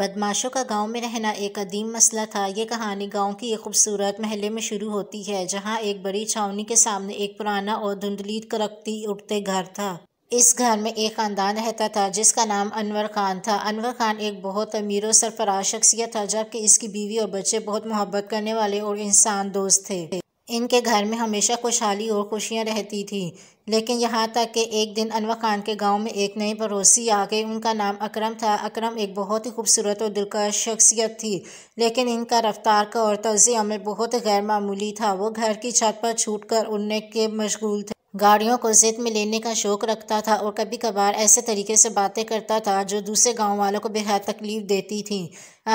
बदमाशों का गांव में रहना एक अदीम मसला था ये कहानी गांव की एक खूबसूरत महले में शुरू होती है जहां एक बड़ी छावनी के सामने एक पुराना और धुंधली करकती उठते घर था इस घर में एक ख़ानदान रहता था जिसका नाम अनवर खान था अनवर खान एक बहुत अमीर और सरफराज शख्सियत था जबकि इसकी बीवी और बच्चे बहुत मोहब्बत करने वाले और इंसान दोस्त थे इनके घर में हमेशा खुशहाली और खुशियाँ रहती थी लेकिन यहाँ तक कि एक दिन अनवर खान के गांव में एक नए पड़ोसी आ गए उनका नाम अकरम था अकरम एक बहुत ही खूबसूरत और दिलकश शख्सियत थी लेकिन इनका रफ्तार का और तर्ज अमल बहुत गैरमूली था वो घर की छत पर छूट कर उड़ने के मशगूल थे गाड़ियों को जिद में लेने का शौक़ रखता था और कभी कभार ऐसे तरीके से बातें करता था जो दूसरे गांव वालों को बेहद तकलीफ देती थी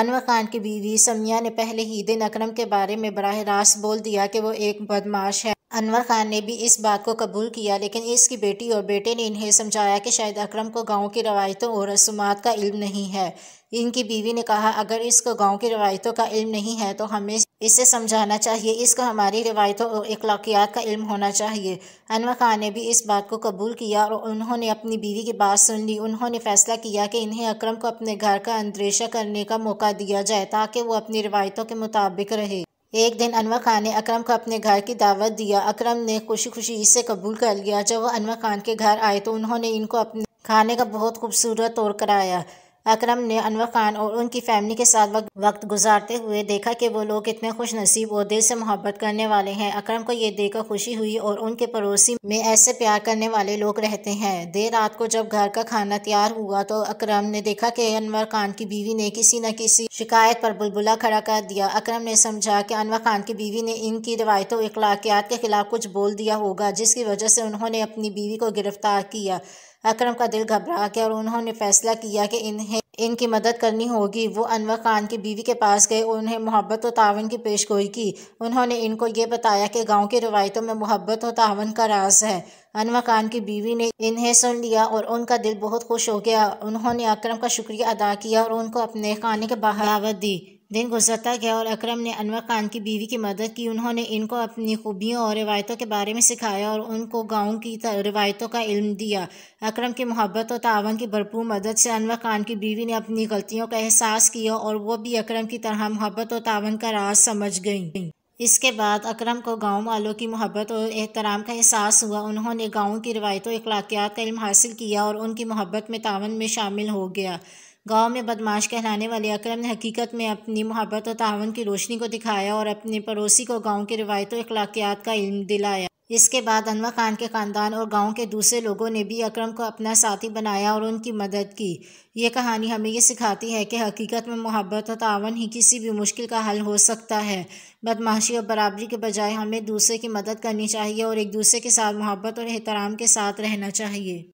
अनवर खान की बीवी समिया ने पहले ही दिन अकरम के बारे में बराह रास्त बोल दिया कि वो एक बदमाश है अनवर खान ने भी इस बात को कबूल किया लेकिन इसकी बेटी और बेटे ने इन्हें समझाया कि शायद अक्रम को गाँव की रवायतों और रसूमात का इल्म नहीं है इनकी बीवी ने कहा अगर इसको गाँव की रवायतों का इल्म नहीं है तो हमें इसे समझाना चाहिए इसको हमारी रिवायतों और अखलाकियात का इल्म होना चाहिए अनवर खान ने भी इस बात को कबूल किया और उन्होंने अपनी बीवी की बात सुन ली उन्होंने फैसला किया कि इन्हें अकरम को अपने घर का अंदेशा करने का मौका दिया जाए ताकि वो अपनी रिवायतों के मुताबिक रहे एक दिन अनवर खान ने अक्रम को अपने घर की दावत दिया अक्रम ने खुशी खुशी इसे कबूल कर लिया जब वह अनवर खान के घर आए तो उन्होंने इनको अपने खाने का बहुत खूबसूरत तौर कराया अकरम ने अनवर खान और उनकी फैमिली के साथ वक्त गुजारते हुए देखा कि वो लोग इतने खुश नसीब और दिल से मोहब्बत करने वाले हैं अकरम को ये देखकर खुशी हुई और उनके पड़ोसी में ऐसे प्यार करने वाले लोग रहते हैं देर रात को जब घर का खाना तैयार हुआ तो अकरम ने देखा कि अनवर खान की बीवी ने किसी न किसी शिकायत पर बुलबुला खड़ा कर दिया अकरम ने समझा कि अनवर खान की बीवी ने इनकी रवायतों अखलाकियात के खिलाफ कुछ बोल दिया होगा जिसकी वजह से उन्होंने अपनी बीवी को गिरफ्तार किया अकरम का दिल घबरा गया और उन्होंने फैसला किया कि इन्हें इनकी मदद करनी होगी वो अनवर खान की बीवी के पास गए और उन्हें मोहब्बत और तावन की पेश गोई की उन्होंने इनको ये बताया कि गांव की रवायतों में मोहब्बत और तावन का राज है अनवर खान की बीवी ने इन्हें सुन लिया और उनका दिल बहुत खुश हो गया उन्होंने अकरम का शुक्रिया अदा किया और उनको अपने खाने के बहावत दी दिन गुजरता गया और अकरम ने अनवर खान की बीवी की मदद की उन्होंने इनको अपनी खूबियों और रिवायतों के बारे में सिखाया और उनको गाँव की रिवायतों का इल्म दिया अकरम की मोहब्बत और तावन की भरपूर मदद से अनवर खान की बीवी ने अपनी गलतियों का एहसास किया और वो भी अकरम की तरह मोहब्बत और तावन का राज समझ गई इसके बाद अकरम को गांव वालों की मोहब्बत और एहतराम का एहसास हुआ उन्होंने गांव की रिवायतों अखलाकियात का इल्म हासिल किया और उनकी मोहब्बत में तावन में शामिल हो गया गांव में बदमाश कहलाने वाले अकरम ने हकीकत में अपनी मोहब्बत और तावन की रोशनी को दिखाया और अपने पड़ोसी को गाँव की रवायतों अखलाकियात का इल्म दिलाया इसके बाद अनवा खान के ख़ानदान और गांव के दूसरे लोगों ने भी अकरम को अपना साथी बनाया और उनकी मदद की ये कहानी हमें ये सिखाती है कि हकीकत में मोहब्बत और तावन ही किसी भी मुश्किल का हल हो सकता है बदमाशी और बराबरी के बजाय हमें दूसरे की मदद करनी चाहिए और एक दूसरे के साथ मोहब्बत और एहतराम के साथ रहना चाहिए